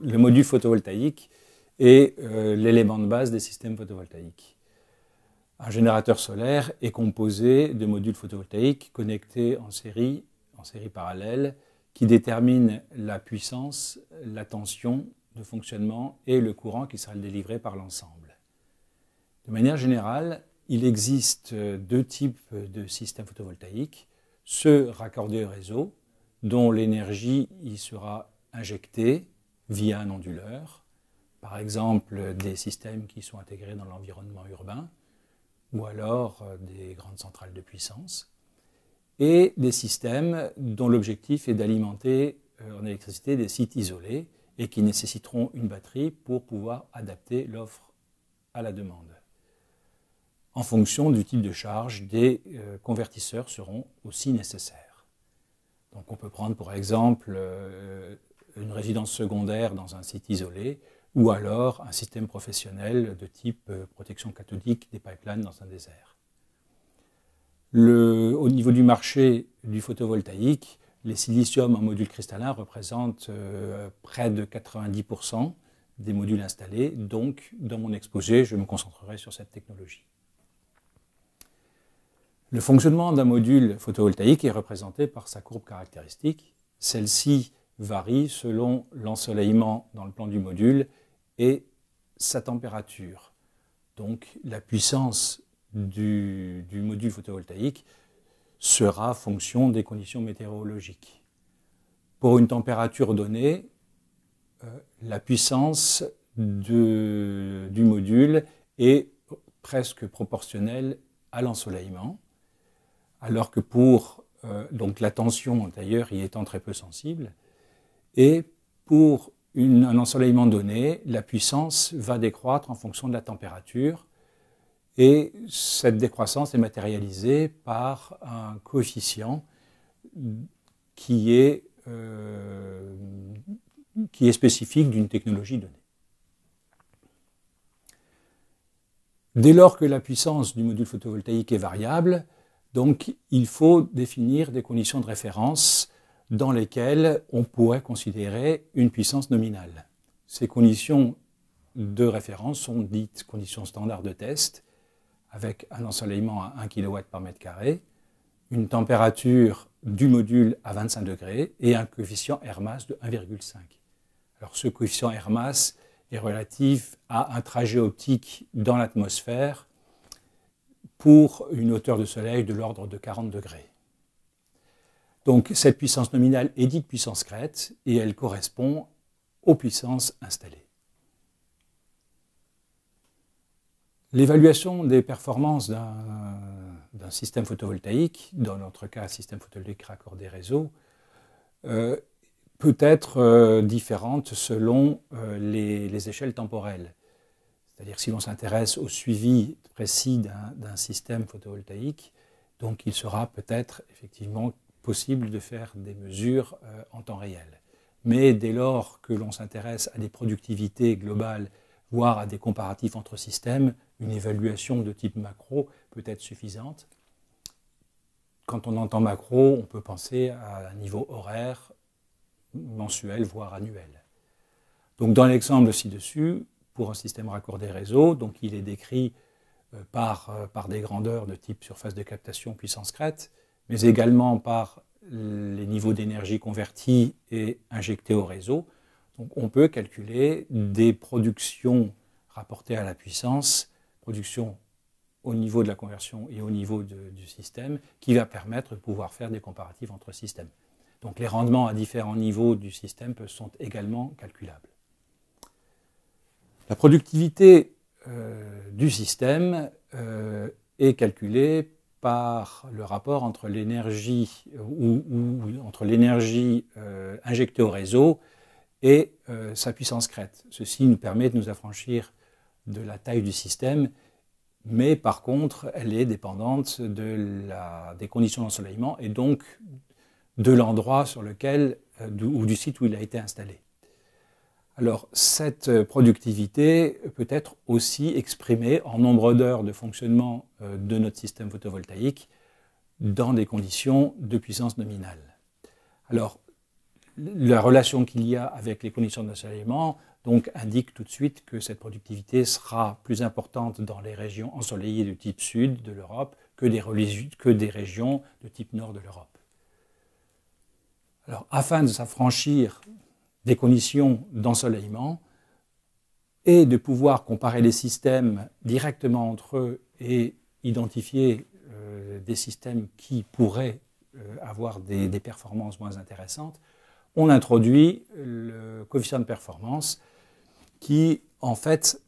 le module photovoltaïque est euh, l'élément de base des systèmes photovoltaïques. Un générateur solaire est composé de modules photovoltaïques connectés en série, en série parallèle, qui déterminent la puissance, la tension de fonctionnement et le courant qui sera délivré par l'ensemble. De manière générale, il existe deux types de systèmes photovoltaïques, ceux raccordés au réseau, dont l'énergie y sera injectée via un onduleur, par exemple des systèmes qui sont intégrés dans l'environnement urbain, ou alors euh, des grandes centrales de puissance, et des systèmes dont l'objectif est d'alimenter euh, en électricité des sites isolés et qui nécessiteront une batterie pour pouvoir adapter l'offre à la demande. En fonction du type de charge, des euh, convertisseurs seront aussi nécessaires. Donc on peut prendre par exemple une résidence secondaire dans un site isolé, ou alors un système professionnel de type euh, protection cathodique des pipelines dans un désert. au niveau du marché du photovoltaïque, les siliciums en module cristallin représentent euh, près de 90% des modules installés, donc dans mon exposé, je me concentrerai sur cette technologie. Le fonctionnement d'un module photovoltaïque est représenté par sa courbe caractéristique. Celle-ci varie selon l'ensoleillement dans le plan du module et sa température. Donc la puissance du, module photovoltaïque sera fonction des conditions météorologiques. Pour une température donnée, euh, la puissance du module est presque proportionnelle à l'ensoleillement, alors que pour euh, donc la tension d'ailleurs y étant très peu sensible, et pour un ensoleillement donné, la puissance va décroître en fonction de la température. Et cette décroissance est matérialisée par un coefficient qui est, euh, qui est spécifique d'une technologie donnée. Dès lors que la puissance du module photovoltaïque est variable, donc il faut définir des conditions de référence dans lesquelles on pourrait considérer une puissance nominale. Ces conditions de référence sont dites conditions standards de test, avec un ensoleillement à 1 kW par mètre carré, une température du module à 25 degrés et un coefficient Hermas de 1,5. Alors ce coefficient Hermas est relatif à un trajet optique dans l'atmosphère pour une hauteur de soleil de l'ordre de 40 degrés. Donc cette puissance nominale est dite puissance crête et elle correspond aux puissances installées. L'évaluation des performances d'un système photovoltaïque, dans notre cas système photovoltaïque raccordé réseau, euh, peut être euh, différente selon euh, les, les, échelles temporelles. C'est-à-dire si l'on s'intéresse au suivi précis d'un système photovoltaïque, donc il sera peut-être effectivement possible de faire des mesures euh, en temps réel. Mais dès lors que l'on s'intéresse à des productivités globales, voire à des comparatifs entre systèmes, une évaluation de type macro peut être suffisante. Quand on entend macro, on peut penser à un niveau horaire, mensuel, voire annuel. Donc dans l'exemple ci-dessus, pour un système raccordé réseau, donc il est décrit euh, par, euh, par des grandeurs de type surface de captation puissance crête, mais également par les niveaux d'énergie convertis et injectés au réseau. Donc on peut calculer des productions rapportées à la puissance, production au niveau de la conversion et au niveau du système, qui va permettre de pouvoir faire des comparatifs entre systèmes. Donc les rendements à différents niveaux du système sont également calculables. La productivité euh, du système euh, est calculée par le rapport entre l'énergie ou, entre l'énergie euh, injectée au réseau et euh, sa puissance crête. Ceci nous permet de nous affranchir de la taille du système, mais par contre, elle est dépendante des conditions d'ensoleillement et donc de l'endroit sur lequel euh, ou du site où il a été installé. Alors cette euh, productivité peut être aussi exprimée en nombre d'heures de fonctionnement euh, de notre système photovoltaïque dans des conditions de puissance nominale. Alors la relation qu'il y a avec les conditions d'ensoleillement donc indique tout de suite que cette productivité sera plus importante dans les régions ensoleillées de type sud de l'Europe que, que des, régions de type nord de l'Europe. Alors afin de s'affranchir des conditions d'ensoleillement et de pouvoir comparer les systèmes directement entre eux et identifier euh, des systèmes qui pourraient euh, avoir des, performances moins intéressantes, on introduit le coefficient de performance qui, en fait,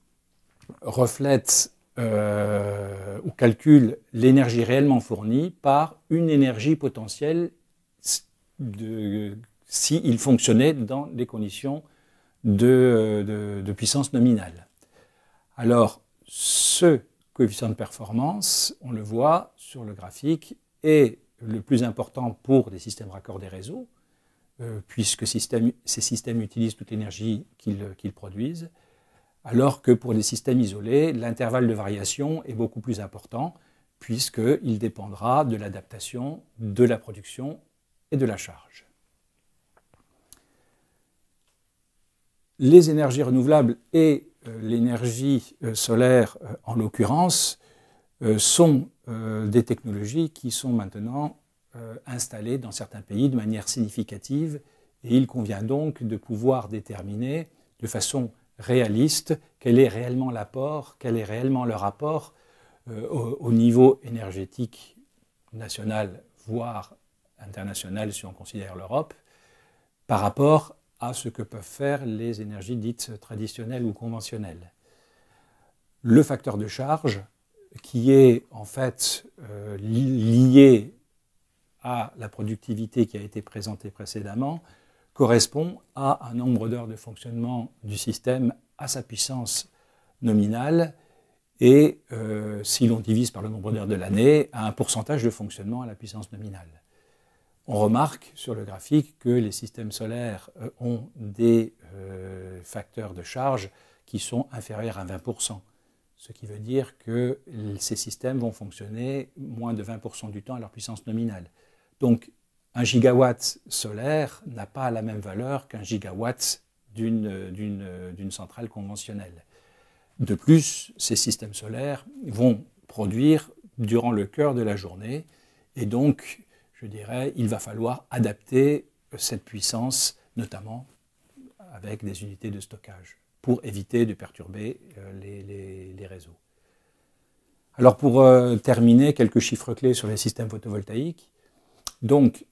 reflète euh, ou calcule l'énergie réellement fournie par une énergie potentielle de, s'il fonctionnait dans des conditions euh, de, puissance nominale. Alors, ce coefficient de performance, on le voit sur le graphique, est le plus important pour des systèmes raccordés des réseaux, euh, puisque ces systèmes utilisent toute l'énergie euh, qu'ils produisent, alors que pour des systèmes isolés, l'intervalle de variation est beaucoup plus important, puisqu'il dépendra de l'adaptation, de la production et de la charge. les énergies renouvelables et euh, l'énergie euh, solaire, euh, en l'occurrence, sont des technologies qui sont maintenant installées dans certains pays de manière significative et il convient donc de pouvoir déterminer de façon réaliste quel est réellement l'apport, quel est réellement le rapport au, au, niveau énergétique national, voire international si on considère l'Europe, par rapport à ce que peuvent faire les énergies dites traditionnelles ou conventionnelles. Le facteur de charge, qui est en fait euh, lié à la productivité qui a été présentée précédemment, correspond à un nombre d'heures de fonctionnement du système à sa puissance nominale et, euh, si l'on divise par le nombre d'heures de l'année, à un pourcentage de fonctionnement à la puissance nominale. On remarque sur le graphique que les systèmes solaires euh, ont des euh, facteurs de charge qui sont inférieurs à 20%, ce qui veut dire que ces systèmes vont fonctionner moins de 20% du temps à leur puissance nominale. Donc un gigawatt solaire n'a pas la même valeur qu'un gigawatt d'une centrale conventionnelle. De plus, ces systèmes solaires vont produire durant le cœur de la journée et donc je dirais, il va falloir adapter cette puissance, notamment avec des unités de stockage, pour éviter de perturber euh, les, réseaux. Alors pour euh, terminer, quelques chiffres clés sur les systèmes photovoltaïques. Donc,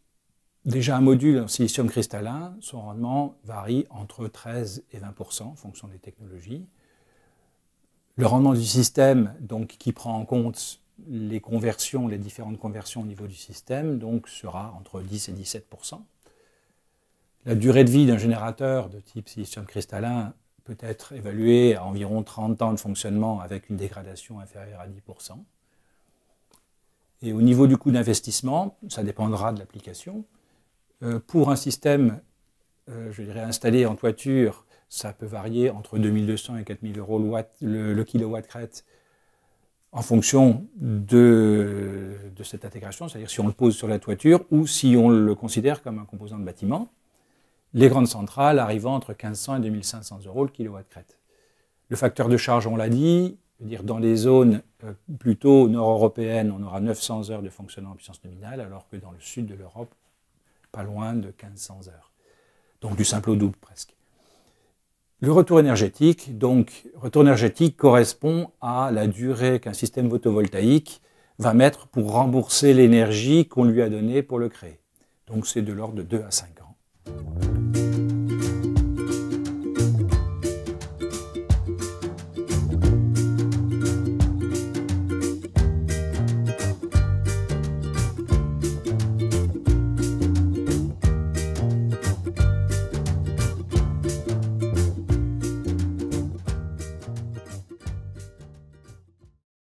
déjà un module en silicium cristallin, son rendement varie entre 13 et 20 en fonction des technologies. Le rendement du système, donc, qui prend en compte les conversions, les différentes conversions au niveau du système, donc sera entre 10 et 17 La durée de vie d'un générateur de type silicium cristallin peut être évaluée à environ 30 ans de fonctionnement avec une dégradation inférieure à 10 Et au niveau du coût d'investissement, ça dépendra de l'application. Euh, pour un système, euh, je dirais, installé en toiture, ça peut varier entre 2200 et 4000 euros le, le kilowatt crête en fonction de, cette intégration, c'est-à-dire si on le pose sur la toiture ou si on le considère comme un composant de bâtiment, les grandes centrales arrivant entre 1500 et 2500 euros le kilowatt crête. Le facteur de charge, on l'a dit, dire dans les zones euh, plutôt nord-européennes, on aura 900 heures de fonctionnement en puissance nominale, alors que dans le sud de l'Europe, pas loin de 1500 heures. Donc du simple au double presque. Le retour énergétique, donc retour énergétique correspond à la durée qu'un système photovoltaïque va mettre pour rembourser l'énergie qu'on lui a donnée pour le créer. Donc c'est de l'ordre de 2 à 5 ans.